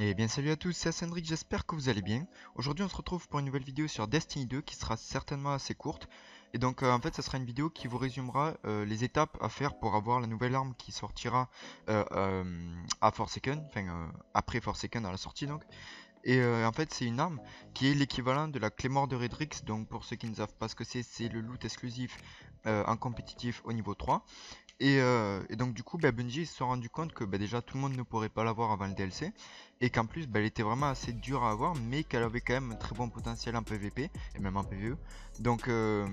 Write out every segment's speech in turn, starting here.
Et eh bien salut à tous, c'est Cendric, j'espère que vous allez bien. Aujourd'hui on se retrouve pour une nouvelle vidéo sur Destiny 2 qui sera certainement assez courte. Et donc euh, en fait ça sera une vidéo qui vous résumera euh, les étapes à faire pour avoir la nouvelle arme qui sortira euh, euh à Forsaken, enfin après Forsaken à la sortie donc. Et en fait c'est une arme qui est l'équivalent de la Claymore de Redrix, donc pour ceux qui ne savent pas ce que c'est, c'est le loot exclusif en compétitif au niveau 3. Euh, et, donc du coup, bah, Bungie se sont rendu compte que bah, déjà tout le monde ne pourrait pas l'avoir avant le DLC, et qu'en plus, bah, elle était vraiment assez dure à avoir, mais qu'elle avait quand même un très bon potentiel en PvP, et même en PvE. Euh,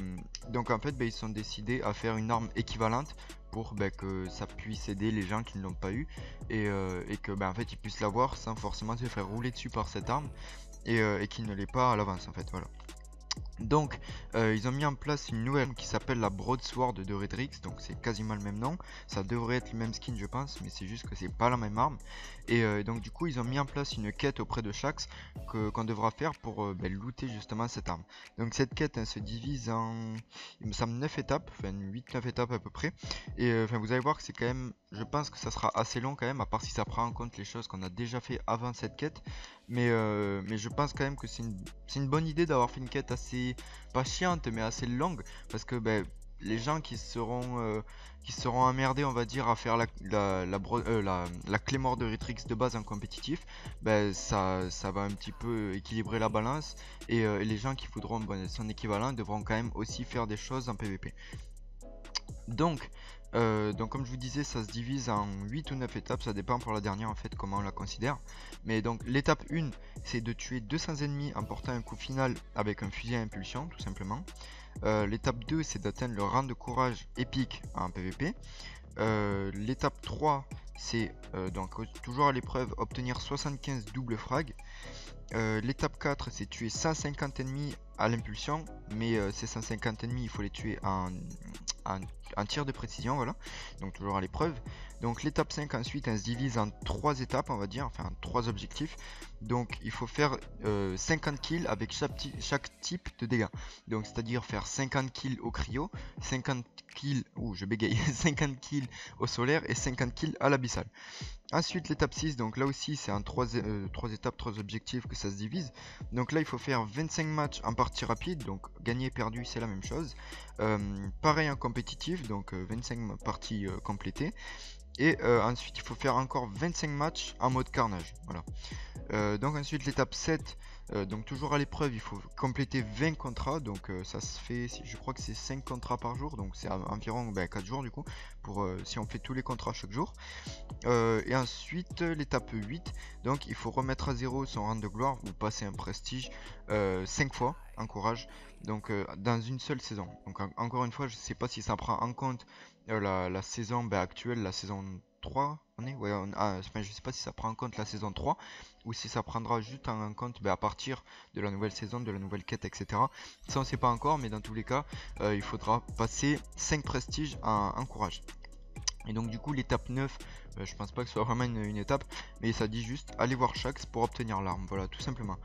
donc, en fait, bah, ils sont décidés à faire une arme équivalente pour que ça puisse aider les gens qui ne l'ont pas eu, et, euh, que en fait, ils puissent l'avoir sans forcément se faire rouler dessus par cette arme, et, euh, et qu'ils ne l'aient pas à l'avance en fait, voilà. Donc, euh, ils ont mis en place une nouvelle qui s'appelle la Broadsword de Redrix, donc c'est quasiment le même nom. Ça devrait être le même skin, je pense, mais c'est juste que c'est pas la même arme. Et euh, donc, du coup, ils ont mis en place une quête auprès de Shax qu'on devra faire pour euh, ben, looter justement cette arme. Donc, cette quête se divise en, il me semble, 9 étapes, enfin 8-9 étapes à peu près. Et enfin, vous allez voir que c'est quand même, je pense que ça sera assez long quand même, à part si ça prend en compte les choses qu'on a déjà fait avant cette quête. Mais, mais je pense quand même que c'est une bonne idée d'avoir fait une quête assez pas chiante, mais assez longue, parce que ben, les gens qui seront, euh, qui seront emmerdés, on va dire, à faire la, la, la, euh, de Retrix de base en compétitif, ben, ça, ça va un petit peu équilibrer la balance, et, euh, les gens qui voudront ben, son équivalent devront quand même aussi faire des choses en PvP. Donc, euh, donc comme je vous disais, ça se divise en 8 ou 9 étapes, ça dépend pour la dernière en fait comment on la considère. Mais donc l'étape 1, c'est de tuer 200 ennemis en portant un coup final avec un fusil à impulsion tout simplement. Euh, l'étape 2, c'est d'atteindre le rang de courage épique en PvP. Euh, l'étape 3, c'est donc toujours à l'épreuve obtenir 75 double frag. l'étape 4, c'est tuer 150 ennemis à l'impulsion, mais ces 150 ennemis, il faut les tuer en, un, un, tir de précision, voilà. Donc toujours à l'épreuve. Donc l'étape 5 ensuite, elle se divise en 3 étapes, on va dire, enfin 3 objectifs. Donc il faut faire 50 euh, kills avec chaque, chaque, type de dégâts. Donc c'est-à-dire faire 50 kills au cryo, 50 kills, ou je bégaye, 50 kills au solaire et 50 kills à l'abyssal. Ensuite l'étape 6, donc là aussi c'est en 3, euh, étapes, 3 objectifs que ça se divise. Donc là il faut faire 25 matchs en partie rapide, donc gagner, perdu c'est la même chose. Euh, pareil en compétitif, donc 25 euh, parties complétées. Et euh, ensuite, il faut faire encore 25 matchs en mode carnage. Voilà. Euh, donc ensuite, l'étape 7, euh, donc toujours à l'épreuve, il faut compléter 20 contrats. Donc ça se fait, je crois que c'est 5 contrats par jour. Donc c'est environ ben, 4 jours du coup, pour si on fait tous les contrats chaque jour. et ensuite, l'étape 8, donc il faut remettre à zéro son rang de gloire ou passer un prestige 5 fois en courage donc euh, dans une seule saison. Donc encore une fois, je ne sais pas si ça prend en compte euh, la, saison ben, actuelle, la saison 3, on est ah, je sais pas si ça prend en compte la saison 3 ou si ça prendra juste en, compte ben, à partir de la nouvelle saison, de la nouvelle quête, etc. Ça on sait pas encore, mais dans tous les cas, euh, il faudra passer 5 prestiges en courage. Et donc du coup l'étape 9, euh, je pense pas que ce soit vraiment une, étape, mais ça dit juste aller voir Shax pour obtenir l'arme, voilà tout simplement.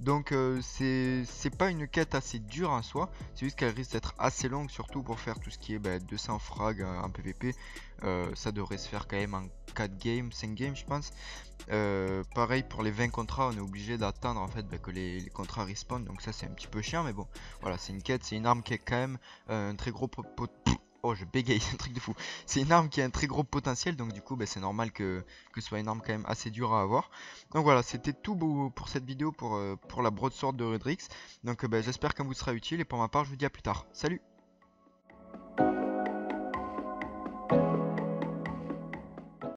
Donc euh, c'est pas une quête assez dure en soi, c'est juste qu'elle risque d'être assez longue surtout pour faire tout ce qui est 200 ben, frags euh, en PvP. ça devrait se faire quand même en 4 games, 5 games je pense. pareil pour les 20 contrats, on est obligé d'attendre en fait ben, que les, contrats respawn, donc ça c'est un petit peu chiant, mais bon voilà c'est une quête, c'est une arme qui est quand même un très gros pot Oh, je bégaye, c'est un truc de fou. C'est une arme qui a un très gros potentiel, donc du coup, bah, c'est normal que, ce soit une arme quand même assez dure à avoir. Donc voilà, c'était tout pour cette vidéo, pour, euh, pour la broadsword de Redrix. Donc euh, bah, j'espère qu'elle vous sera utile, et pour ma part, je vous dis à plus tard. Salut